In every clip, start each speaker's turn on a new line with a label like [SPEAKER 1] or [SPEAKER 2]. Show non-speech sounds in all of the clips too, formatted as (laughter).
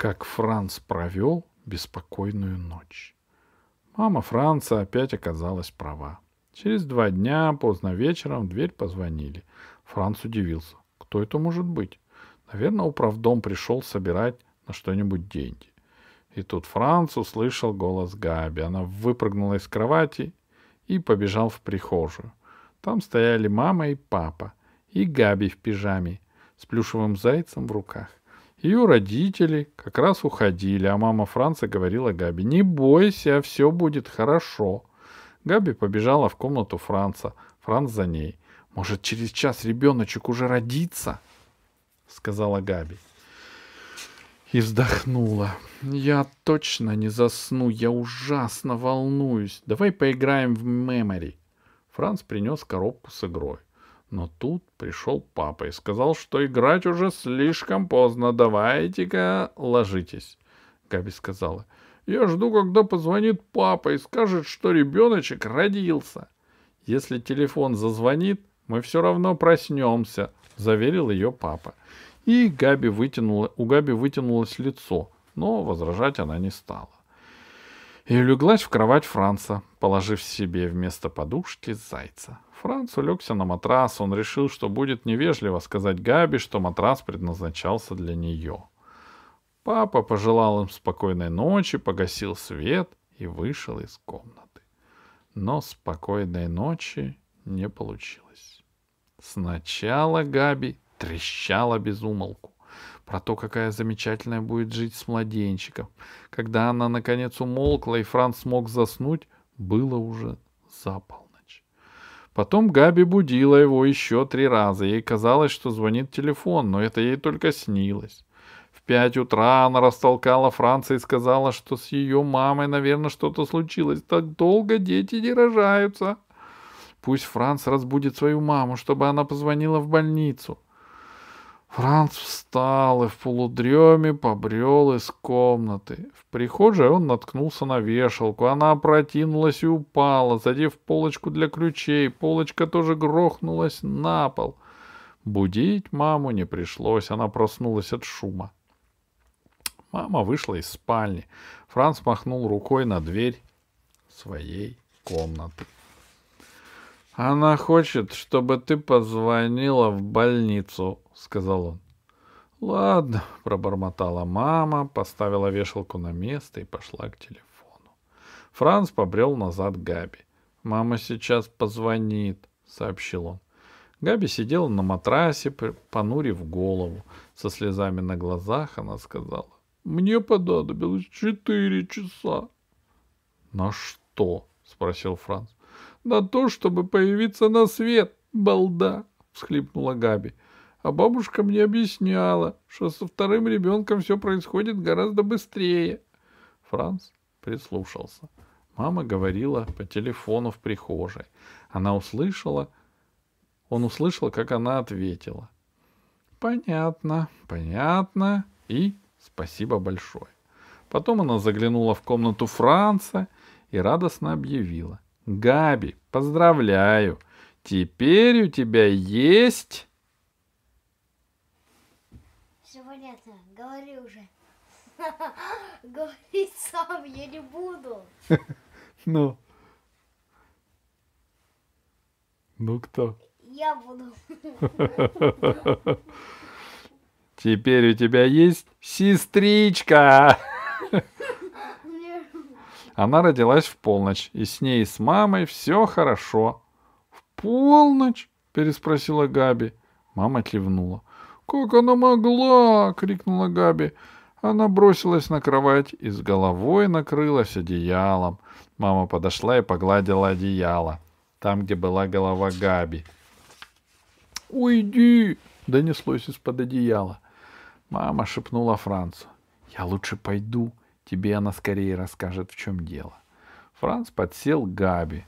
[SPEAKER 1] как Франц провел беспокойную ночь. Мама Франца опять оказалась права. Через два дня поздно вечером в дверь позвонили. Франц удивился. Кто это может быть? Наверное, управдом пришел собирать на что-нибудь деньги. И тут Франц услышал голос Габи. Она выпрыгнула из кровати и побежал в прихожую. Там стояли мама и папа, и Габи в пижаме с плюшевым зайцем в руках. Ее родители как раз уходили, а мама Франца говорила Габи, «Не бойся, все будет хорошо». Габи побежала в комнату Франца. Франц за ней. «Может, через час ребеночек уже родится?» — сказала Габи. И вздохнула. «Я точно не засну, я ужасно волнуюсь. Давай поиграем в мемори». Франц принес коробку с игрой. Но тут пришел папа и сказал, что играть уже слишком поздно, давайте-ка ложитесь. Габи сказала, я жду, когда позвонит папа и скажет, что ребеночек родился. Если телефон зазвонит, мы все равно проснемся, заверил ее папа. И Габи вытянула, у Габи вытянулось лицо, но возражать она не стала и улеглась в кровать Франца, положив себе вместо подушки зайца. Франц улегся на матрас, он решил, что будет невежливо сказать Габи, что матрас предназначался для нее. Папа пожелал им спокойной ночи, погасил свет и вышел из комнаты. Но спокойной ночи не получилось. Сначала Габи трещала без умолку про то, какая замечательная будет жить с младенчиком. Когда она наконец умолкла и Франц смог заснуть, было уже за полночь. Потом Габи будила его еще три раза. Ей казалось, что звонит телефон, но это ей только снилось. В пять утра она растолкала Франца и сказала, что с ее мамой, наверное, что-то случилось. Так долго дети не рожаются. Пусть Франц разбудит свою маму, чтобы она позвонила в больницу — Франц встал и в полудреме побрел из комнаты. В прихожей он наткнулся на вешалку. Она опрокинулась и упала, задев полочку для ключей. Полочка тоже грохнулась на пол. Будить маму не пришлось, она проснулась от шума. Мама вышла из спальни. Франц махнул рукой на дверь своей комнаты. «Она хочет, чтобы ты позвонила в больницу», — сказал он. «Ладно», — пробормотала мама, поставила вешалку на место и пошла к телефону. Франц побрел назад к Габи. «Мама сейчас позвонит», — сообщил он. Габи сидела на матрасе, понурив голову. Со слезами на глазах она сказала. «Мне понадобилось четыре часа». «На что?» — спросил Франц на то, чтобы появиться на свет, балда!» — всхлипнула Габи. «А бабушка мне объясняла, что со вторым ребенком все происходит гораздо быстрее». Франц прислушался. Мама говорила по телефону в прихожей. Она услышала... Он услышал, как она ответила. «Понятно, понятно и спасибо большое». Потом она заглянула в комнату Франца и радостно объявила — Габи, поздравляю. Теперь у тебя есть... Все понятно, говори уже. (laughs) Говори сам, я не буду. (laughs) Ну. Ну кто? Я буду. (laughs) Теперь у тебя есть сестричка. Она родилась в полночь, и с ней и с мамой все хорошо. — В полночь? — переспросила Габи. Мама кивнула. — Как она могла? — крикнула Габи. Она бросилась на кровать и с головой накрылась одеялом. Мама подошла и погладила одеяло, там, где была голова Габи. «Уйди!» — донеслось из-под одеяла. Мама шепнула Францу. «Я лучше пойду. Тебе она скорее расскажет, в чем дело. Франц подсел к Габи.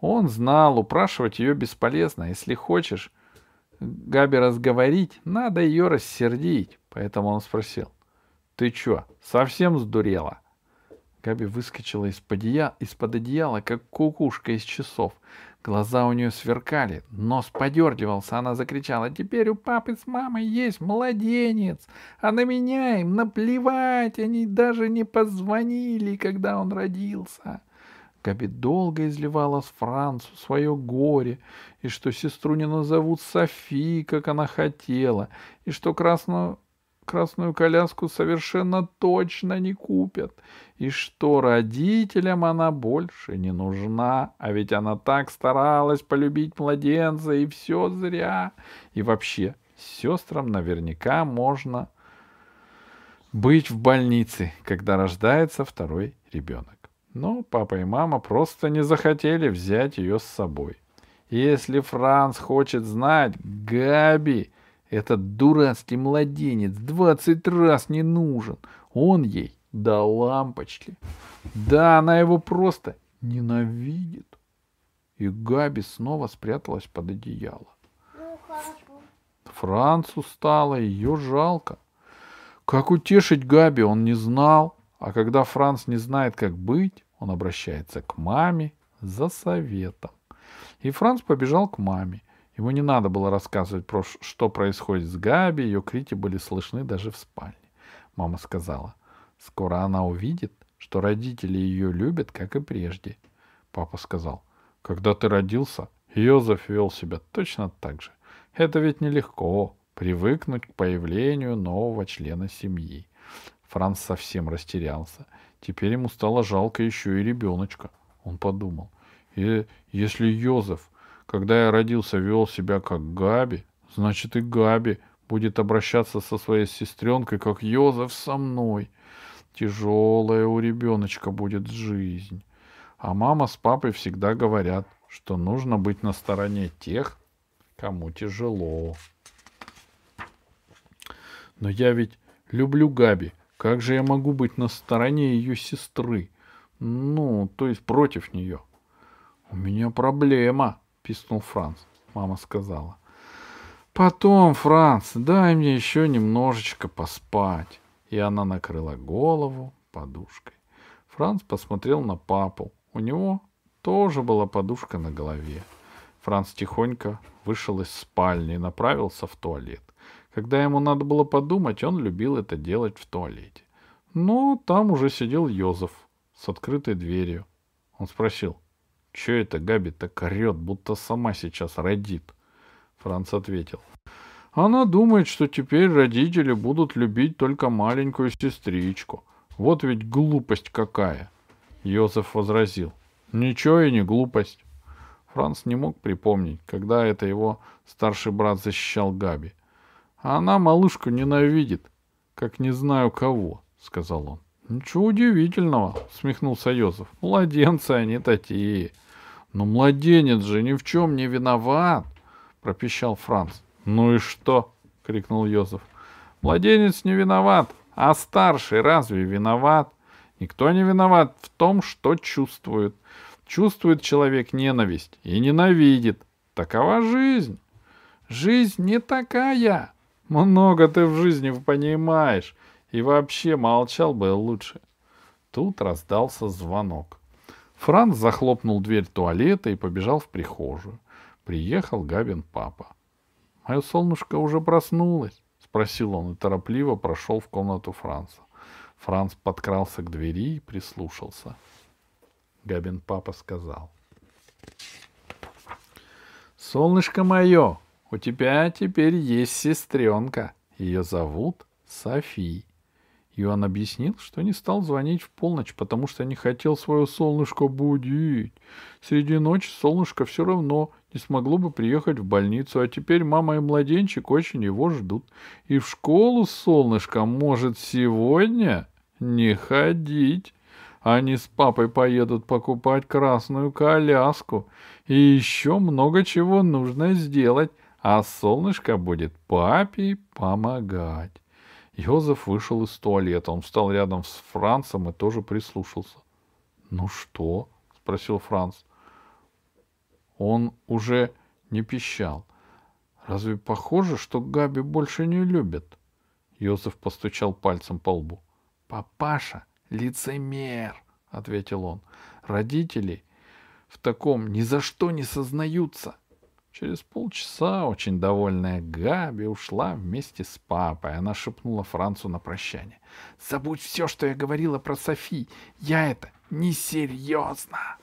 [SPEAKER 1] Он знал, упрашивать ее бесполезно. А если хочешь Габи разговорить, надо ее рассердить. Поэтому он спросил. «Ты чё, совсем сдурела?» Габи выскочила из-под одеяла, из одеяла, как кукушка из часов. Глаза у нее сверкали, нос подергивался. Она закричала, «Теперь у папы с мамой есть младенец, а на меня им наплевать, они даже не позвонили, когда он родился». Габи долго изливала с Францу свое горе, и что сестру не назовут Софи, как она хотела, и что красную красную коляску совершенно точно не купят, и что родителям она больше не нужна, а ведь она так старалась полюбить младенца, и все зря. И вообще, сестрам наверняка можно быть в больнице, когда рождается второй ребенок. Но папа и мама просто не захотели взять ее с собой. Если Франц хочет знать, Габи — этот дурацкий младенец двадцать раз не нужен. Он ей до лампочки. Да, она его просто ненавидит. И Габи снова спряталась под одеяло. Ну, Францу стало ее жалко. Как утешить Габи, он не знал. А когда Франц не знает, как быть, он обращается к маме за советом. И Франц побежал к маме. Ему не надо было рассказывать про что происходит с Габи, ее крики были слышны даже в спальне. Мама сказала, скоро она увидит, что родители ее любят, как и прежде. Папа сказал, когда ты родился, Йозеф вел себя точно так же. Это ведь нелегко, привыкнуть к появлению нового члена семьи. Франц совсем растерялся. Теперь ему стало жалко еще и ребеночка. Он подумал, и «Э, если Йозеф когда я родился, вел себя как Габи, значит и Габи будет обращаться со своей сестренкой, как Йозеф со мной. Тяжелая у ребеночка будет жизнь. А мама с папой всегда говорят, что нужно быть на стороне тех, кому тяжело. Но я ведь люблю Габи. Как же я могу быть на стороне ее сестры? Ну, то есть против нее. У меня проблема, писнул Франц. Мама сказала. Потом, Франц, дай мне еще немножечко поспать. И она накрыла голову подушкой. Франц посмотрел на папу. У него тоже была подушка на голове. Франц тихонько вышел из спальни и направился в туалет. Когда ему надо было подумать, он любил это делать в туалете. Но ну, там уже сидел Йозеф с открытой дверью. Он спросил, «Че это Габи так орет, будто сама сейчас родит?» Франц ответил. «Она думает, что теперь родители будут любить только маленькую сестричку. Вот ведь глупость какая!» Йозеф возразил. «Ничего и не глупость». Франц не мог припомнить, когда это его старший брат защищал Габи. А «Она малышку ненавидит, как не знаю кого», — сказал он. «Ничего удивительного», — усмехнулся Йозеф. «Младенцы они такие». Но младенец же ни в чем не виноват, пропищал Франц. Ну и что? крикнул Йозеф. Младенец не виноват, а старший разве виноват? Никто не виноват в том, что чувствует. Чувствует человек ненависть и ненавидит. Такова жизнь. Жизнь не такая. Много ты в жизни понимаешь. И вообще молчал бы лучше. Тут раздался звонок. Франц захлопнул дверь туалета и побежал в прихожую. Приехал Габин папа. — Мое солнышко уже проснулось? — спросил он и торопливо прошел в комнату Франца. Франц подкрался к двери и прислушался. Габин папа сказал. — Солнышко мое, у тебя теперь есть сестренка. Ее зовут Софи. И он объяснил, что не стал звонить в полночь, потому что не хотел свое солнышко будить. Среди ночи солнышко все равно не смогло бы приехать в больницу, а теперь мама и младенчик очень его ждут. И в школу солнышко может сегодня не ходить. Они с папой поедут покупать красную коляску. И еще много чего нужно сделать, а солнышко будет папе помогать. Йозеф вышел из туалета. Он встал рядом с Францем и тоже прислушался. «Ну что?» — спросил Франц. Он уже не пищал. «Разве похоже, что Габи больше не любит?» Йозеф постучал пальцем по лбу. «Папаша — лицемер!» — ответил он. «Родители в таком ни за что не сознаются!» — Через полчаса очень довольная Габи ушла вместе с папой. Она шепнула Францу на прощание. «Забудь все, что я говорила про Софи. Я это несерьезно!»